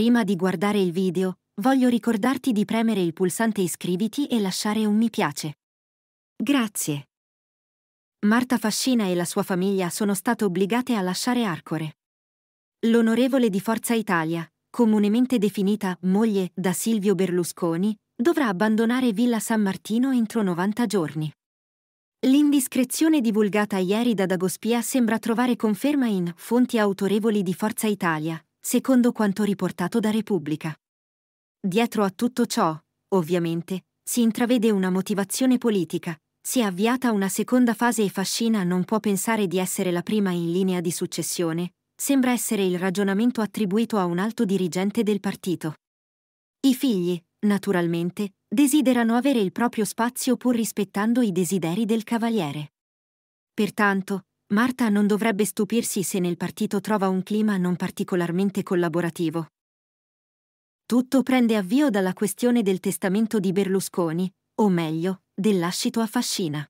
Prima di guardare il video, voglio ricordarti di premere il pulsante iscriviti e lasciare un mi piace. Grazie. Marta Fascina e la sua famiglia sono state obbligate a lasciare Arcore. L'onorevole di Forza Italia, comunemente definita moglie da Silvio Berlusconi, dovrà abbandonare Villa San Martino entro 90 giorni. L'indiscrezione divulgata ieri da Dagospia sembra trovare conferma in fonti autorevoli di Forza Italia, secondo quanto riportato da Repubblica. Dietro a tutto ciò, ovviamente, si intravede una motivazione politica, si è avviata una seconda fase e Fascina non può pensare di essere la prima in linea di successione, sembra essere il ragionamento attribuito a un alto dirigente del partito. I figli, naturalmente, desiderano avere il proprio spazio pur rispettando i desideri del cavaliere. Pertanto, Marta non dovrebbe stupirsi se nel partito trova un clima non particolarmente collaborativo. Tutto prende avvio dalla questione del testamento di Berlusconi, o meglio, dell'ascito a fascina.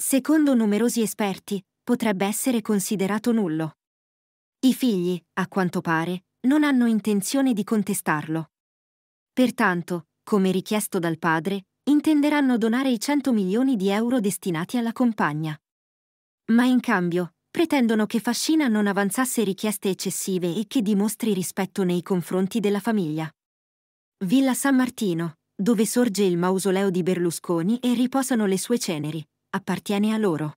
Secondo numerosi esperti, potrebbe essere considerato nullo. I figli, a quanto pare, non hanno intenzione di contestarlo. Pertanto, come richiesto dal padre, intenderanno donare i 100 milioni di euro destinati alla compagna. Ma in cambio, pretendono che Fascina non avanzasse richieste eccessive e che dimostri rispetto nei confronti della famiglia. Villa San Martino, dove sorge il mausoleo di Berlusconi e riposano le sue ceneri, appartiene a loro.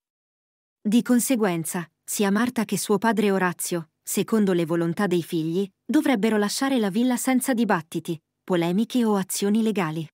Di conseguenza, sia Marta che suo padre Orazio, secondo le volontà dei figli, dovrebbero lasciare la villa senza dibattiti, polemiche o azioni legali.